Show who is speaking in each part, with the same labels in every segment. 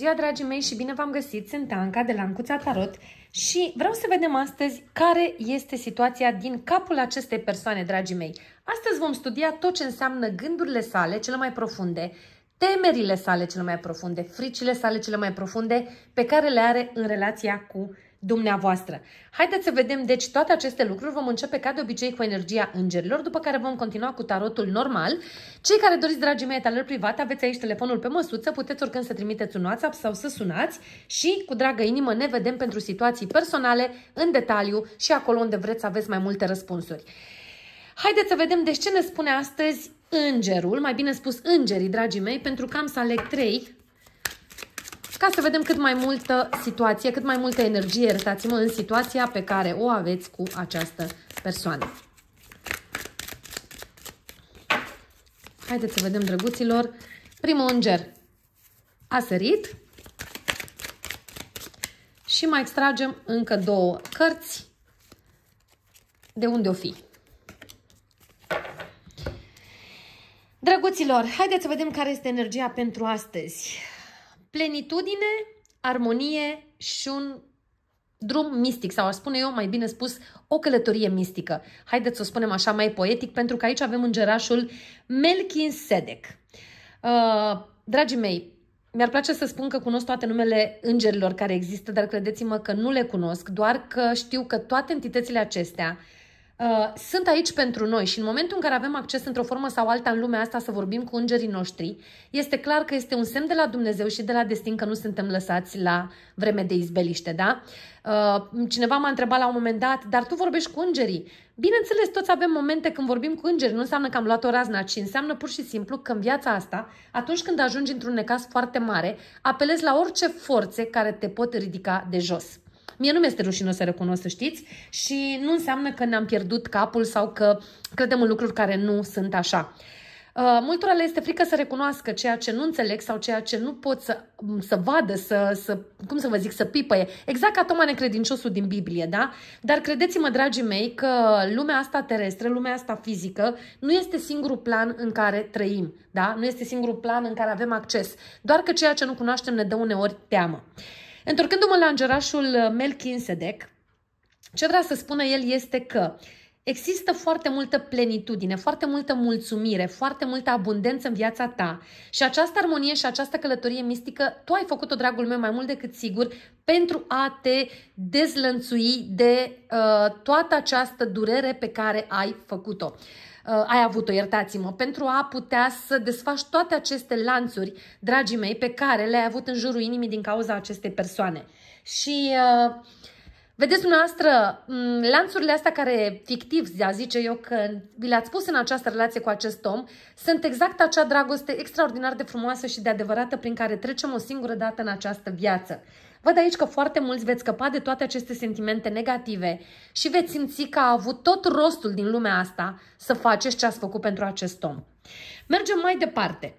Speaker 1: Ziua, dragii mei, și bine v-am găsit! Sunt Anca de la Ancuța Tarot și vreau să vedem astăzi care este situația din capul acestei persoane, dragii mei. Astăzi vom studia tot ce înseamnă gândurile sale cele mai profunde, temerile sale cele mai profunde, fricile sale cele mai profunde pe care le are în relația cu dumneavoastră. Haideți să vedem deci toate aceste lucruri. Vom începe ca de obicei cu energia îngerilor, după care vom continua cu tarotul normal. Cei care doriți, dragii mei, talări private, aveți aici telefonul pe măsuță, puteți oricând să trimiteți un WhatsApp sau să sunați și cu dragă inimă ne vedem pentru situații personale, în detaliu și acolo unde vreți să aveți mai multe răspunsuri. Haideți să vedem deci ce ne spune astăzi îngerul, mai bine spus îngerii, dragii mei, pentru că am să aleg trei ca să vedem cât mai multă situație, cât mai multă energie, iertați-mă, în situația pe care o aveți cu această persoană. Haideți să vedem, drăguților. Primul înger a sărit. Și mai extragem încă două cărți. De unde o fi? Drăguților, haideți să vedem care este energia pentru astăzi plenitudine, armonie și un drum mistic sau aș spune eu mai bine spus o călătorie mistică. Haideți să o spunem așa mai poetic pentru că aici avem îngerașul Melkin Sedek. Uh, dragii mei, mi-ar place să spun că cunosc toate numele îngerilor care există, dar credeți-mă că nu le cunosc, doar că știu că toate entitățile acestea Uh, sunt aici pentru noi și în momentul în care avem acces într-o formă sau alta în lumea asta să vorbim cu îngerii noștri, este clar că este un semn de la Dumnezeu și de la destin că nu suntem lăsați la vreme de izbeliște, da? Uh, cineva m-a întrebat la un moment dat, dar tu vorbești cu îngerii. Bineînțeles, toți avem momente când vorbim cu îngeri, nu înseamnă că am luat o razna, ci înseamnă pur și simplu că în viața asta, atunci când ajungi într-un necas foarte mare, apelezi la orice forțe care te pot ridica de jos. Mie nu mi-este rușină să recunosc, să știți, și nu înseamnă că ne-am pierdut capul sau că credem în lucruri care nu sunt așa. Uh, multora le este frică să recunoască ceea ce nu înțeleg sau ceea ce nu pot să, mm, să vadă, să, să, cum să vă zic, să pipăie. Exact ca Toma necredinciosul din Biblie, da? Dar credeți-mă, dragii mei, că lumea asta terestră, lumea asta fizică, nu este singurul plan în care trăim, da? Nu este singurul plan în care avem acces. Doar că ceea ce nu cunoaștem ne dă uneori teamă. Întorcându-mă la îngerașul uh, Melchisedec, ce vrea să spună el este că Există foarte multă plenitudine, foarte multă mulțumire, foarte multă abundență în viața ta și această armonie și această călătorie mistică, tu ai făcut-o, dragul meu, mai mult decât sigur, pentru a te dezlănțui de uh, toată această durere pe care ai făcut-o. Uh, Uh, ai avut-o, iertați-mă, pentru a putea să desfaci toate aceste lanțuri, dragii mei, pe care le-ai avut în jurul inimii din cauza acestei persoane. Și uh, Vedeți dumneavoastră, mm, lanțurile astea care fictiv, zice eu, că vi le-ați pus în această relație cu acest om, sunt exact acea dragoste extraordinar de frumoasă și de adevărată prin care trecem o singură dată în această viață. Văd aici că foarte mulți veți scăpa de toate aceste sentimente negative și veți simți că a avut tot rostul din lumea asta să faceți ce ați făcut pentru acest om. Mergem mai departe.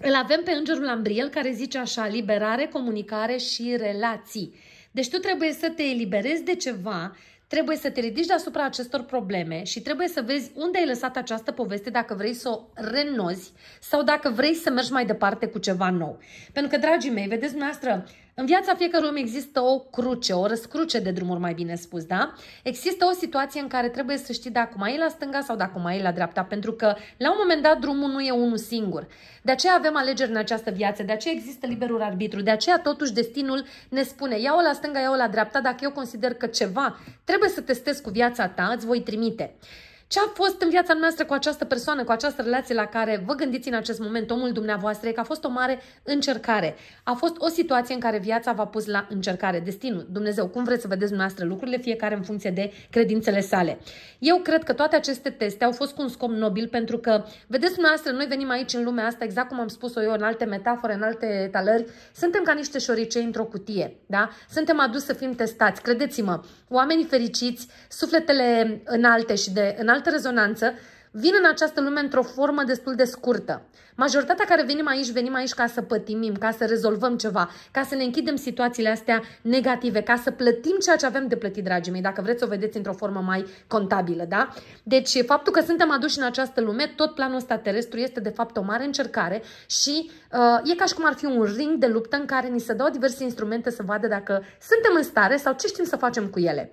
Speaker 1: Îl avem pe Îngerul Ambriel care zice așa, liberare, comunicare și relații. Deci tu trebuie să te eliberezi de ceva, trebuie să te ridici deasupra acestor probleme și trebuie să vezi unde ai lăsat această poveste dacă vrei să o renozi sau dacă vrei să mergi mai departe cu ceva nou. Pentru că, dragii mei, vedeți dumneavoastră, în viața fiecărui om există o cruce, o răscruce de drumuri, mai bine spus, da? Există o situație în care trebuie să știi dacă mai e la stânga sau dacă mai e la dreapta, pentru că la un moment dat drumul nu e unul singur. De aceea avem alegeri în această viață, de aceea există liberul arbitru, de aceea totuși destinul ne spune iau la stânga, iau la dreapta, dacă eu consider că ceva trebuie să testez cu viața ta, îți voi trimite. Ce a fost în viața noastră cu această persoană, cu această relație la care vă gândiți în acest moment, omul dumneavoastră, e că a fost o mare încercare. A fost o situație în care viața v-a pus la încercare. Destinul, Dumnezeu, cum vreți să vedeți dumneavoastră lucrurile, fiecare în funcție de credințele sale. Eu cred că toate aceste teste au fost cu un scop nobil pentru că, vedeți dumneavoastră, noi venim aici în lumea asta, exact cum am spus-o eu, în alte metafore, în alte talări, suntem ca niște șoricei într-o cutie, da? Suntem adus să fim testați. Credeți-mă, oamenii fericiți, sufletele înalte și de înalte altă rezonanță, vin în această lume într-o formă destul de scurtă. Majoritatea care venim aici, venim aici ca să pătimim, ca să rezolvăm ceva, ca să ne închidem situațiile astea negative, ca să plătim ceea ce avem de plătit, dragii mei, dacă vreți să o vedeți într-o formă mai contabilă, da? Deci faptul că suntem aduși în această lume, tot planul ăsta terestru este de fapt o mare încercare și uh, e ca și cum ar fi un ring de luptă în care ni se dau diverse instrumente să vadă dacă suntem în stare sau ce știm să facem cu ele.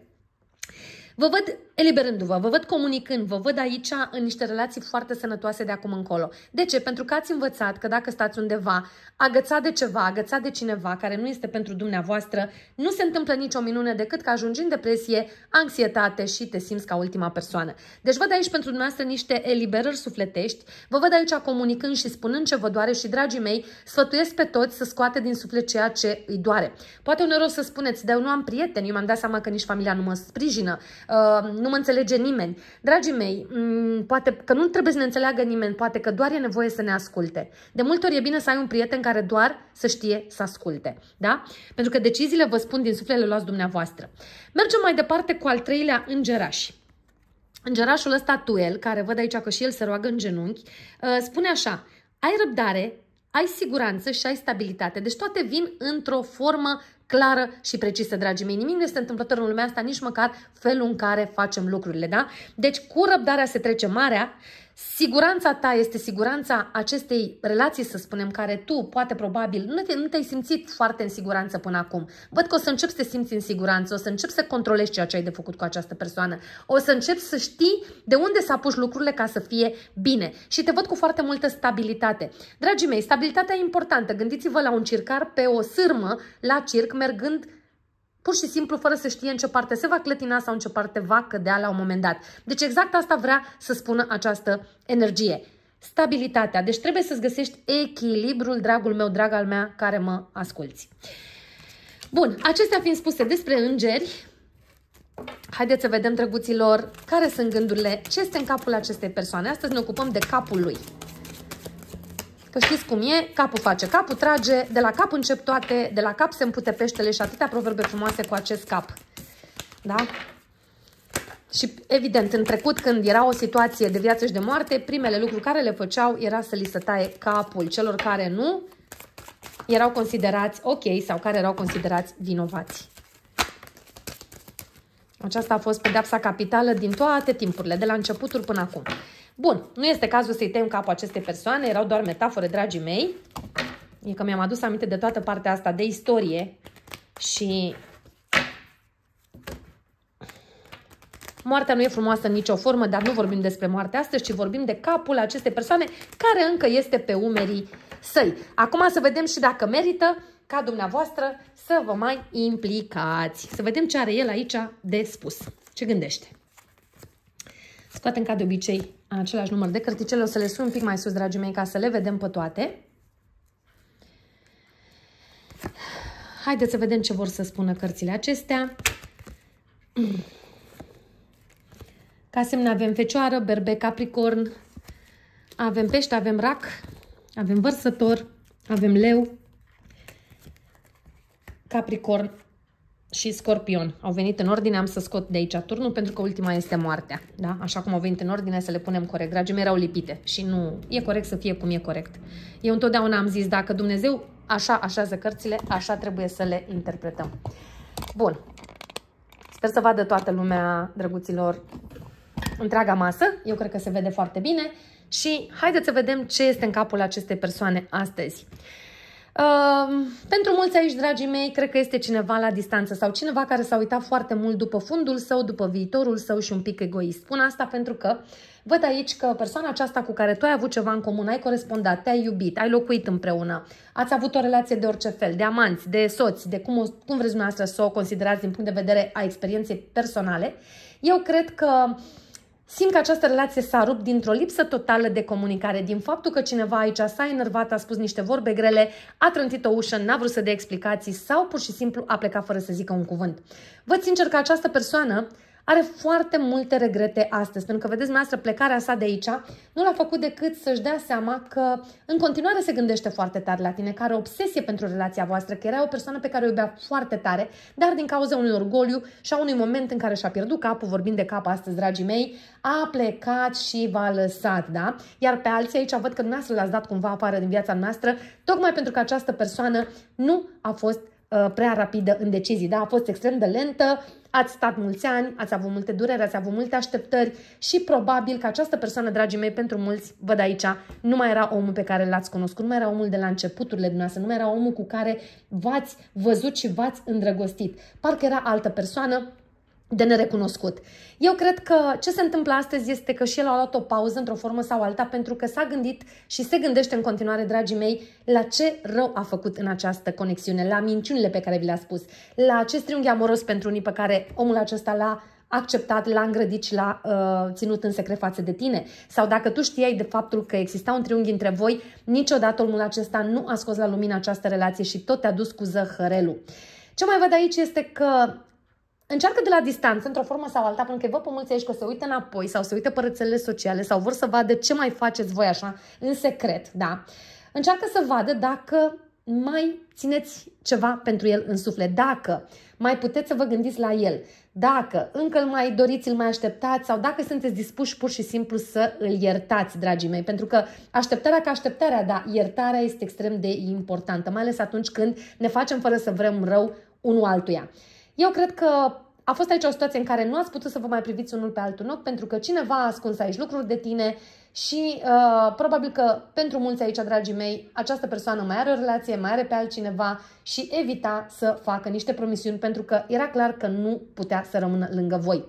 Speaker 1: Vă văd eliberându-vă, vă văd comunicând, vă văd aici în niște relații foarte sănătoase de acum încolo. De ce? Pentru că ați învățat că dacă stați undeva, agățat de ceva, agățat de cineva care nu este pentru dumneavoastră, nu se întâmplă nicio minune decât că ajungi în depresie, anxietate și te simți ca ultima persoană. Deci văd aici pentru dumneavoastră niște eliberări sufletești, vă văd aici comunicând și spunând ce vă doare și, dragii mei, sfătuiesc pe toți să scoate din suflet ceea ce îi doare. Poate uneori o să spuneți, dar eu nu am prieteni, eu mi-am dat seama că nici familia nu mă sprijină, Ehm, nu mă înțelege nimeni. Dragii mei, poate că nu trebuie să ne înțeleagă nimeni, poate că doar e nevoie să ne asculte. De multe ori e bine să ai un prieten care doar să știe să asculte, da? Pentru că deciziile, vă spun, din sufletele luați dumneavoastră. Mergem mai departe cu al treilea îngeraș. Îngerașul ăsta, Tuel, care văd aici că și el se roagă în genunchi, ehm, spune așa, ai răbdare, ai siguranță și ai stabilitate. Deci toate vin într-o formă clară și precisă, dragii mei. Nimic nu este întâmplător în lumea asta, nici măcar felul în care facem lucrurile, da? Deci, cu răbdarea se trece marea, Siguranța ta este siguranța acestei relații, să spunem, care tu, poate probabil, nu, te, nu te-ai simțit foarte în siguranță până acum. Văd că o să începi să te simți în siguranță, o să începi să controlezi ceea ce ai de făcut cu această persoană, o să începi să știi de unde să apuci lucrurile ca să fie bine. Și te văd cu foarte multă stabilitate. Dragii mei, stabilitatea e importantă. Gândiți-vă la un circar pe o sârmă, la circ, mergând pur și simplu fără să știe în ce parte se va clătina sau în ce parte va cădea la un moment dat. Deci exact asta vrea să spună această energie. Stabilitatea. Deci trebuie să-ți găsești echilibrul, dragul meu, draga al mea, care mă asculți. Bun, acestea fiind spuse despre îngeri, haideți să vedem, drăguților, care sunt gândurile, ce este în capul acestei persoane. Astăzi ne ocupăm de capul lui. Că știți cum e, capul face capul, trage, de la cap încep toate, de la cap se împute peștele și atâtea proverbe frumoase cu acest cap. Da? Și evident, în trecut, când era o situație de viață și de moarte, primele lucruri care le făceau era să li se taie capul celor care nu erau considerați ok sau care erau considerați vinovați. Aceasta a fost pedeapsa capitală din toate timpurile, de la începuturi până acum. Bun, nu este cazul să-i tem capul acestei persoane, erau doar metafore, dragii mei. E că mi-am adus aminte de toată partea asta de istorie și Moartea nu e frumoasă în nicio formă, dar nu vorbim despre moarte astăzi, ci vorbim de capul acestei persoane care încă este pe umerii săi. Acum să vedem și dacă merită ca dumneavoastră să vă mai implicați. Să vedem ce are el aici de spus. Ce gândește? Scoatem ca de obicei același număr de cărticele. O să le sun un pic mai sus, dragii mei, ca să le vedem pe toate. Haideți să vedem ce vor să spună cărțile acestea. Ca semne avem fecioară, berbec, capricorn, avem pește, avem rac, avem vărsător, avem leu, capricorn, și Scorpion. Au venit în ordine, am să scot de aici turnul pentru că ultima este moartea. Da? Așa cum au venit în ordine, să le punem corect. Dragii mei, erau lipite și nu e corect să fie cum e corect. Eu întotdeauna am zis, dacă Dumnezeu așa așează cărțile, așa trebuie să le interpretăm. Bun. Sper să vadă toată lumea, drăguților, întreaga masă. Eu cred că se vede foarte bine. Și haideți să vedem ce este în capul acestei persoane astăzi pentru mulți aici, dragii mei, cred că este cineva la distanță sau cineva care s-a uitat foarte mult după fundul său, după viitorul său și un pic egoist. Spun asta pentru că văd aici că persoana aceasta cu care tu ai avut ceva în comun, ai corespondat, te-ai iubit, ai locuit împreună, ați avut o relație de orice fel, de amanți, de soți, de cum, o, cum vreți dumneavoastră să o considerați din punct de vedere a experienței personale, eu cred că uh, Simt că această relație s-a rupt dintr-o lipsă totală de comunicare, din faptul că cineva aici s-a enervat, a spus niște vorbe grele, a trântit o ușă, n-a vrut să dea explicații sau pur și simplu a plecat fără să zică un cuvânt. Văd sincer că această persoană are foarte multe regrete astăzi, pentru că, vedeți, noastră, plecarea sa de aici nu l-a făcut decât să-și dea seama că în continuare se gândește foarte tare la tine, că are o obsesie pentru relația voastră, că era o persoană pe care o iubea foarte tare, dar din cauza unui orgoliu și a unui moment în care și-a pierdut capul, vorbind de cap astăzi, dragii mei, a plecat și v-a lăsat, da? Iar pe alții aici văd că dumneavoastră l-ați dat cumva afară din viața noastră, tocmai pentru că această persoană nu a fost Uh, prea rapidă în decizii, da? A fost extrem de lentă, ați stat mulți ani, ați avut multe dureri, ați avut multe așteptări și probabil că această persoană, dragii mei, pentru mulți, văd aici, nu mai era omul pe care l-ați cunoscut, nu mai era omul de la începuturile dumneavoastră, nu mai era omul cu care v-ați văzut și v-ați îndrăgostit. Parcă era altă persoană, de nerecunoscut. Eu cred că ce se întâmplă astăzi este că și el a luat o pauză într-o formă sau alta pentru că s-a gândit și se gândește în continuare, dragii mei, la ce rău a făcut în această conexiune, la minciunile pe care vi le-a spus, la acest triunghi amoros pentru unii pe care omul acesta l-a acceptat, l-a îngrădit și l-a uh, ținut în secret față de tine. Sau dacă tu știai de faptul că exista un triunghi între voi, niciodată omul acesta nu a scos la lumină această relație și tot te-a dus cu zăhărelul. Ce mai văd aici este că încearcă de la distanță, într-o formă sau alta, pentru că vă pe mulți aici că se uită înapoi sau se uită pe rețelele sociale sau vor să vadă ce mai faceți voi așa, în secret, da? Încearcă să vadă dacă mai țineți ceva pentru el în suflet, dacă mai puteți să vă gândiți la el, dacă încă îl mai doriți, îl mai așteptați sau dacă sunteți dispuși pur și simplu să îl iertați, dragii mei, pentru că așteptarea ca așteptarea, da, iertarea este extrem de importantă, mai ales atunci când ne facem fără să vrem rău unul altuia. Eu cred că a fost aici o situație în care nu ați putut să vă mai priviți unul pe altul în ochi, pentru că cineva a ascuns aici lucruri de tine și uh, probabil că pentru mulți aici, dragii mei, această persoană mai are o relație, mai are pe altcineva și evita să facă niște promisiuni pentru că era clar că nu putea să rămână lângă voi.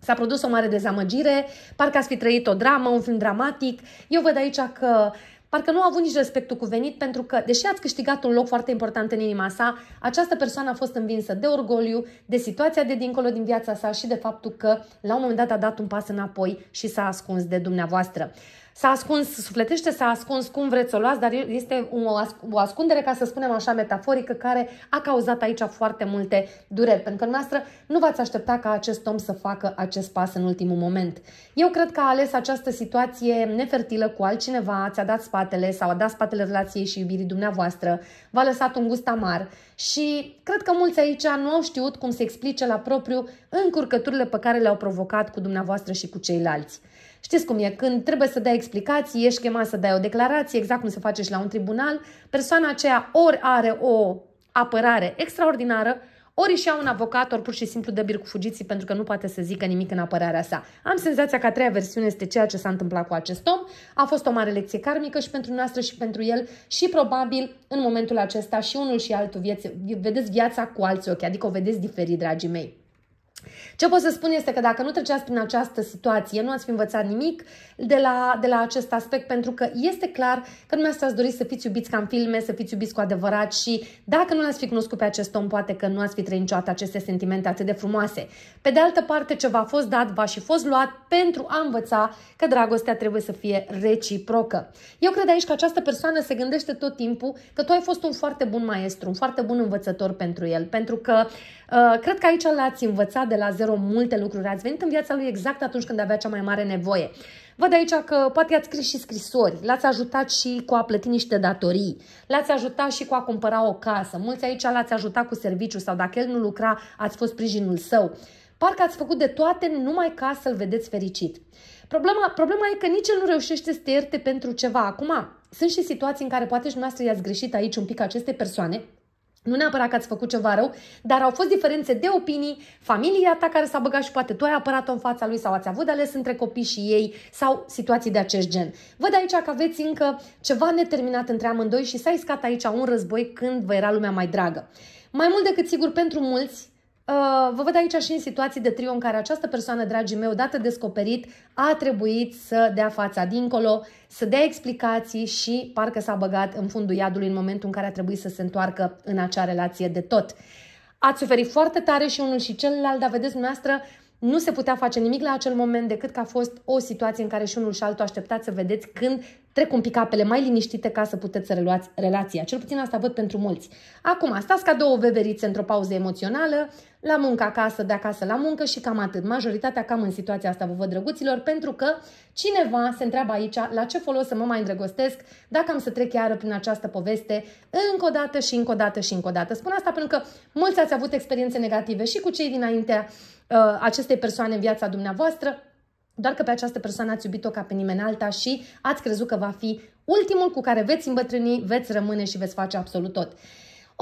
Speaker 1: S-a produs o mare dezamăgire, parcă ați fi trăit o dramă, un film dramatic. Eu văd aici că uh, Parcă nu a avut nici respectul cuvenit pentru că, deși ați câștigat un loc foarte important în inima sa, această persoană a fost învinsă de orgoliu, de situația de dincolo din viața sa și de faptul că la un moment dat a dat un pas înapoi și s-a ascuns de dumneavoastră. S-a ascuns, sufletește s-a ascuns cum vreți să o luați, dar este o ascundere, ca să spunem așa, metaforică, care a cauzat aici foarte multe dureri. Pentru că noastră nu v-ați aștepta ca acest om să facă acest pas în ultimul moment. Eu cred că a ales această situație nefertilă cu altcineva, ți-a dat spatele sau a dat spatele relației și iubirii dumneavoastră, v-a lăsat un gust amar și cred că mulți aici nu au știut cum se explice la propriu încurcăturile pe care le-au provocat cu dumneavoastră și cu ceilalți. Știți cum e, când trebuie să dai explicații, ești chemat să dai o declarație, exact cum se face și la un tribunal, persoana aceea ori are o apărare extraordinară, ori și un avocat, ori pur și simplu de bir cu fugiții pentru că nu poate să zică nimic în apărarea sa. Am senzația că a treia versiune este ceea ce s-a întâmplat cu acest om. A fost o mare lecție karmică și pentru noastră și pentru el și probabil în momentul acesta și unul și altul vieți, vedeți viața cu alți ochi, adică o vedeți diferit, dragii mei. Ce pot să spun este că dacă nu treceați prin această situație, nu ați fi învățat nimic de la, de la acest aspect, pentru că este clar că nu ați dorit să fiți iubiți ca în filme, să fiți iubiți cu adevărat și dacă nu l-ați fi cunoscut pe acest om, poate că nu ați fi trăit niciodată aceste sentimente atât de frumoase. Pe de altă parte, ce v-a fost dat, v-a și fost luat pentru a învăța că dragostea trebuie să fie reciprocă. Eu cred aici că această persoană se gândește tot timpul că tu ai fost un foarte bun maestru, un foarte bun învățător pentru el, pentru că Uh, cred că aici l-ați învățat de la zero multe lucruri. Ați venit în viața lui exact atunci când avea cea mai mare nevoie. Văd aici că poate i-ați scris și scrisori, l-ați ajutat și cu a plăti niște datorii, l-ați ajutat și cu a cumpăra o casă, mulți aici l-ați ajutat cu serviciu sau dacă el nu lucra, ați fost sprijinul său. Parcă ați făcut de toate numai ca să-l vedeți fericit. Problema, problema e că nici el nu reușește să te ierte pentru ceva. Acum, sunt și situații în care poate și dumneavoastră i-ați greșit aici un pic aceste persoane, nu neapărat că ați făcut ceva rău, dar au fost diferențe de opinii, familia ta care s-a băgat și poate tu ai apărat-o în fața lui sau ați avut de ales între copii și ei sau situații de acest gen. Văd aici că aveți încă ceva neterminat între amândoi și s-a iscat aici un război când vă era lumea mai dragă. Mai mult decât sigur pentru mulți, Uh, vă văd aici și în situații de trio în care această persoană, dragii mei, odată descoperit, a trebuit să dea fața dincolo, să dea explicații și parcă s-a băgat în fundul iadului în momentul în care a trebuit să se întoarcă în acea relație de tot. Ați suferit foarte tare și unul și celălalt, dar vedeți dumneavoastră, nu se putea face nimic la acel moment decât că a fost o situație în care și unul și altul așteptați să vedeți când trec un pic apele mai liniștite ca să puteți să reluați relația. Cel puțin asta văd pentru mulți. Acum, stați ca două veverițe într-o pauză emoțională, la muncă acasă, de acasă la muncă și cam atât. Majoritatea cam în situația asta vă văd drăguților, pentru că cineva se întreabă aici la ce folos să mă mai îndrăgostesc dacă am să trec iară prin această poveste încă o dată și încă o dată și încă o dată. Spun asta pentru că mulți ați avut experiențe negative și cu cei dinaintea uh, acestei persoane în viața dumneavoastră, doar că pe această persoană ați iubit-o ca pe nimeni alta și ați crezut că va fi ultimul cu care veți îmbătrâni, veți rămâne și veți face absolut tot.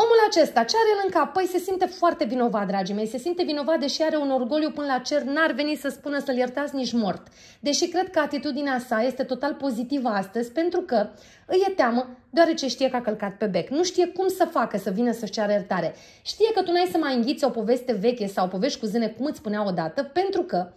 Speaker 1: Omul acesta, ce are el în cap? Păi se simte foarte vinovat, dragii mei, se simte vinovat deși are un orgoliu până la cer, n-ar veni să spună să-l iertați nici mort. Deși cred că atitudinea sa este total pozitivă astăzi, pentru că îi e teamă deoarece știe că a călcat pe bec. Nu știe cum să facă să vină să-și ceară iertare. Știe că tu n-ai să mai înghiți o poveste veche sau o povești cu zâne, cum îți spunea odată, pentru că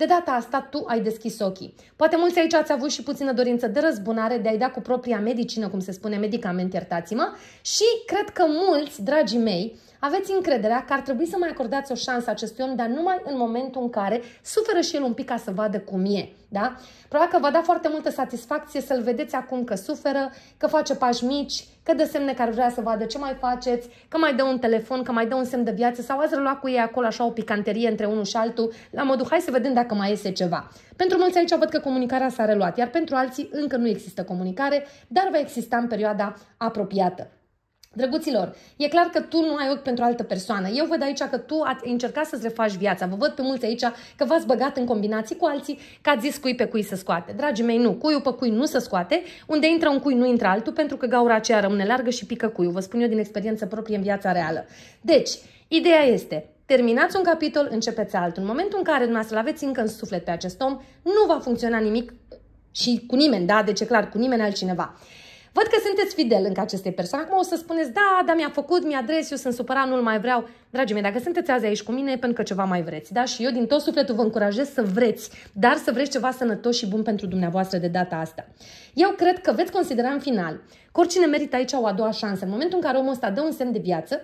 Speaker 1: de data asta tu ai deschis ochii. Poate mulți aici ați avut și puțină dorință de răzbunare, de a-i da cu propria medicină, cum se spune, medicament, iertați-mă, și cred că mulți, dragii mei, aveți încrederea că ar trebui să mai acordați o șansă acestui om, dar numai în momentul în care suferă și el un pic ca să vadă cum e. Da? Probabil că vă da foarte multă satisfacție să-l vedeți acum că suferă, că face pași mici, că dă semne care vrea să vadă ce mai faceți, că mai dă un telefon, că mai dă un semn de viață sau ați reluat cu ei acolo așa o picanterie între unul și altul, la modul hai să vedem dacă mai iese ceva. Pentru mulți aici văd că comunicarea s-a reluat, iar pentru alții încă nu există comunicare, dar va exista în perioada apropiată. Drăguților, e clar că tu nu ai ochi pentru altă persoană. Eu văd aici că tu ai încercat să-ți refaci viața. Vă văd pe mulți aici că v-ați băgat în combinații cu alții, că ați zis cui pe cui să scoate. Dragii mei, nu. Cuiul pe cui nu se scoate. Unde intră un cui, nu intră altul, pentru că gaura aceea rămâne largă și pică cuiul. Vă spun eu din experiență proprie în viața reală. Deci, ideea este, Terminați un capitol, începeți altul. În momentul în care dumneavoastră îl aveți încă în suflet pe acest om, nu va funcționa nimic și cu nimeni, da? Deci e clar, cu nimeni altcineva. Văd că sunteți fidel încă acestei persoane. Acum o să spuneți, da, da, mi-a făcut, mi-a adres, eu sunt supărat, nu-l mai vreau. Dragii mei, dacă sunteți azi aici cu mine, pentru că ceva mai vreți, da? Și eu din tot sufletul vă încurajez să vreți, dar să vreți ceva sănătos și bun pentru dumneavoastră de data asta. Eu cred că veți considera în final că oricine merită aici o a doua șansă. În momentul în care omul ăsta dă un semn de viață,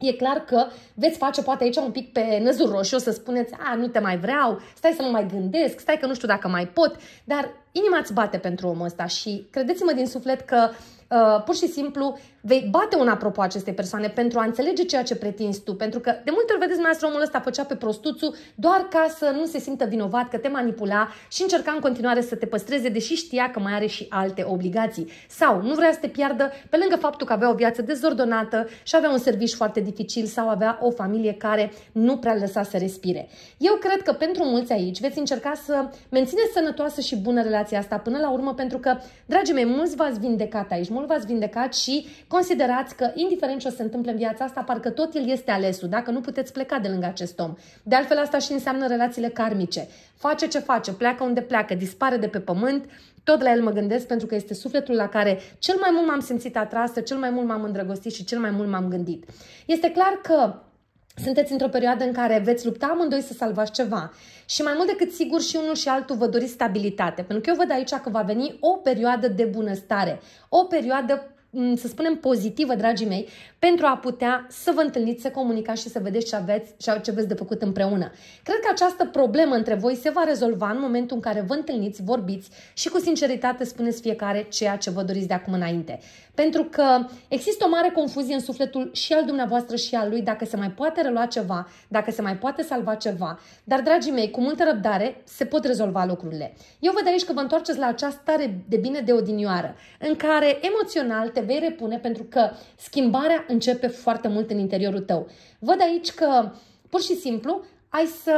Speaker 1: E clar că veți face poate aici un pic pe năzul roșu, să spuneți, a, nu te mai vreau, stai să mă mai gândesc, stai că nu știu dacă mai pot, dar inima îți bate pentru omul ăsta și credeți-mă din suflet că uh, pur și simplu vei bate un apropo aceste persoane pentru a înțelege ceea ce pretinzi tu. Pentru că de multe ori vedeți, mai omul ăsta făcea pe prostuțul doar ca să nu se simtă vinovat că te manipula și încerca în continuare să te păstreze, deși știa că mai are și alte obligații. Sau nu vrea să te piardă pe lângă faptul că avea o viață dezordonată și avea un serviciu foarte dificil sau avea o familie care nu prea lăsa să respire. Eu cred că pentru mulți aici veți încerca să mențineți sănătoasă și bună relația asta până la urmă pentru că, dragii mei, mulți v-ați vindecat aici, mulți v-ați vindecat și Considerați că, indiferent ce o se întâmple în viața asta, parcă tot el este alesul, dacă nu puteți pleca de lângă acest om. De altfel, asta și înseamnă relațiile karmice. Face ce face, pleacă unde pleacă, dispare de pe pământ, tot la el mă gândesc pentru că este sufletul la care cel mai mult m-am simțit atrasă, cel mai mult m-am îndrăgostit și cel mai mult m-am gândit. Este clar că sunteți într-o perioadă în care veți lupta amândoi să salvați ceva. Și mai mult decât sigur și unul și altul vă doriți stabilitate, pentru că eu văd aici că va veni o perioadă de bunăstare, o perioadă să spunem, pozitivă, dragii mei, pentru a putea să vă întâlniți, să comunicați și să vedeți ce aveți și ce aveți de făcut împreună. Cred că această problemă între voi se va rezolva în momentul în care vă întâlniți, vorbiți și cu sinceritate spuneți fiecare ceea ce vă doriți de acum înainte pentru că există o mare confuzie în sufletul și al dumneavoastră și al lui dacă se mai poate relua ceva, dacă se mai poate salva ceva. Dar, dragii mei, cu multă răbdare se pot rezolva lucrurile. Eu văd aici că vă întoarceți la această stare de bine de odinioară, în care emoțional te vei repune pentru că schimbarea începe foarte mult în interiorul tău. Văd aici că, pur și simplu, ai să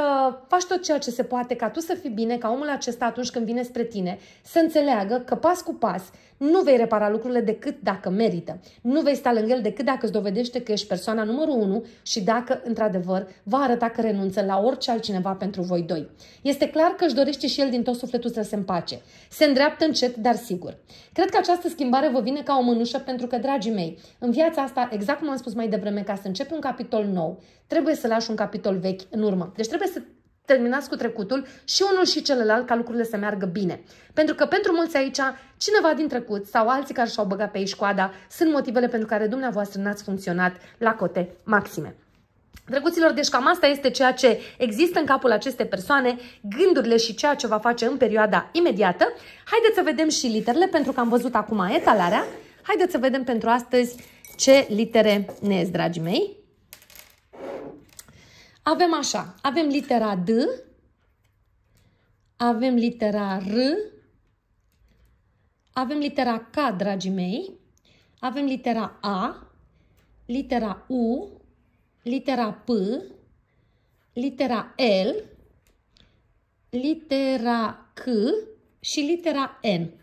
Speaker 1: faci tot ceea ce se poate ca tu să fii bine, ca omul acesta atunci când vine spre tine, să înțeleagă că pas cu pas nu vei repara lucrurile decât dacă merită. Nu vei sta lângă el decât dacă îți dovedește că ești persoana numărul unu și dacă, într-adevăr, va arăta că renunță la orice altcineva pentru voi doi. Este clar că își dorește și el din tot sufletul să se împace. Se îndreaptă încet, dar sigur. Cred că această schimbare vă vine ca o mânușă pentru că, dragii mei, în viața asta, exact cum am spus mai devreme, ca să începi un capitol nou, trebuie să lași un capitol vechi în urmă. Deci trebuie să terminați cu trecutul și unul și celălalt ca lucrurile să meargă bine. Pentru că pentru mulți aici, cineva din trecut sau alții care și-au băgat pe ei școada, sunt motivele pentru care dumneavoastră n-ați funcționat la cote maxime. Drăguților, deci cam asta este ceea ce există în capul acestei persoane, gândurile și ceea ce va face în perioada imediată. Haideți să vedem și literele, pentru că am văzut acum etalarea. Haideți să vedem pentru astăzi ce litere ne ies, dragii mei. Avem așa, avem litera D, avem litera R, avem litera K, dragii mei, avem litera A, litera U, litera P, litera L, litera C și litera N.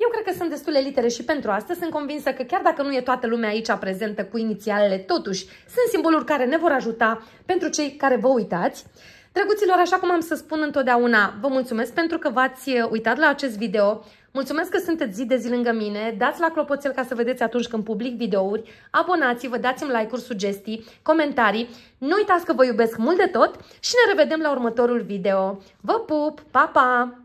Speaker 1: Eu cred că sunt destule litere și pentru asta. Sunt convinsă că chiar dacă nu e toată lumea aici prezentă cu inițialele, totuși sunt simboluri care ne vor ajuta pentru cei care vă uitați. Drăguților, așa cum am să spun întotdeauna, vă mulțumesc pentru că v-ați eh, uitat la acest video. Mulțumesc că sunteți zi de zi lângă mine, dați la clopoțel ca să vedeți atunci când public videouri, abonați-vă, dați-mi like-uri, sugestii, comentarii. Nu uitați că vă iubesc mult de tot și ne revedem la următorul video. Vă pup! Pa, pa!